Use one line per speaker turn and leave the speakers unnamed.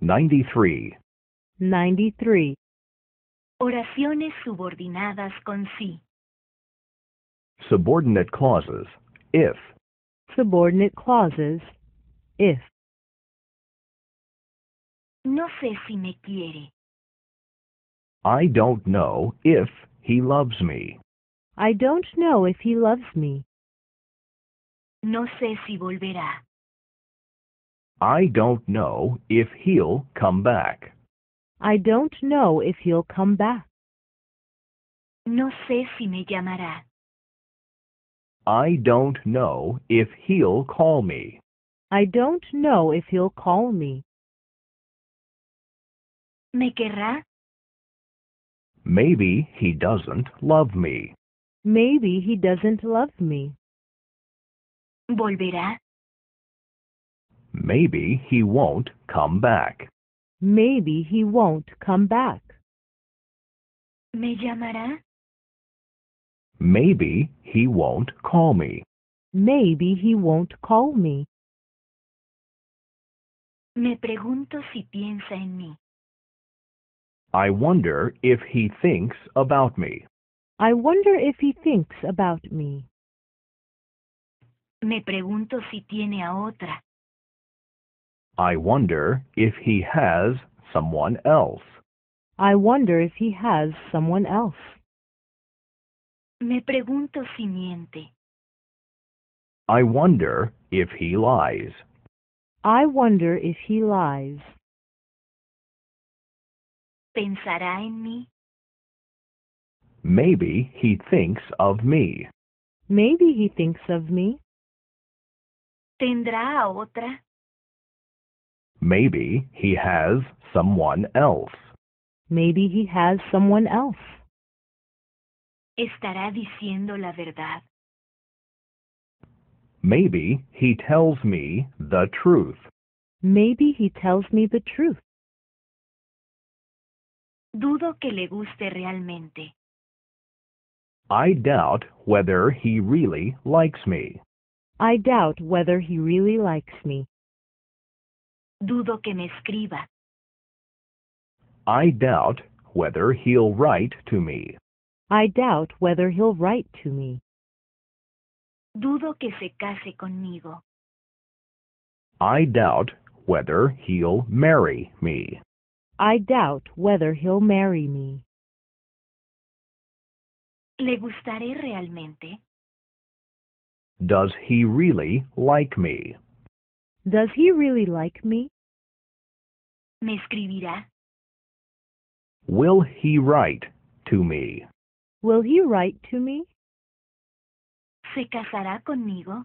93.
93.
Oraciones subordinadas con sí.
Subordinate clauses, if. Subordinate clauses, if.
No sé si me quiere.
I don't know if he loves me. I don't know
if he loves
me.
No sé si volverá.
I don't know if he'll come back.
I don't know if he'll come back. No
sé si me llamará.
I don't know if he'll call me.
I don't know if he'll call me. ¿Me querrá?
Maybe he doesn't love me.
Maybe he doesn't love me. ¿Volverá?
Maybe he won't come back.
Maybe he won't come back. ¿Me llamará?
Maybe he won't call me.
Maybe he won't call me.
Me pregunto
si piensa en mí.
I wonder if he thinks about me.
I wonder if he thinks about me.
Me pregunto si tiene a otra.
I wonder if he has someone else. I wonder if he has someone
else.
Me pregunto si miente.
I wonder if he lies.
I wonder if he lies.
¿Pensará en mí?
Maybe he thinks of me.
Maybe he thinks of me.
¿Tendrá otra?
Maybe he has someone else.
Maybe he has someone else.
Estará diciendo la verdad.
Maybe he tells me the truth. Maybe he tells me the truth.
Dudo que le guste realmente.
I doubt whether he really likes me.
I doubt whether he really likes me. Dudo que me escriba.
I doubt whether he'll write to me.
I doubt whether he'll write to me. Dudo que se case conmigo.
I doubt whether he'll marry me.
I doubt whether he'll marry me.
¿Le gustaré realmente?
Does he really like me?
Does he really like me?
¿Me escribirá?
Will he write to me?
Will he write to me? ¿Se casará conmigo?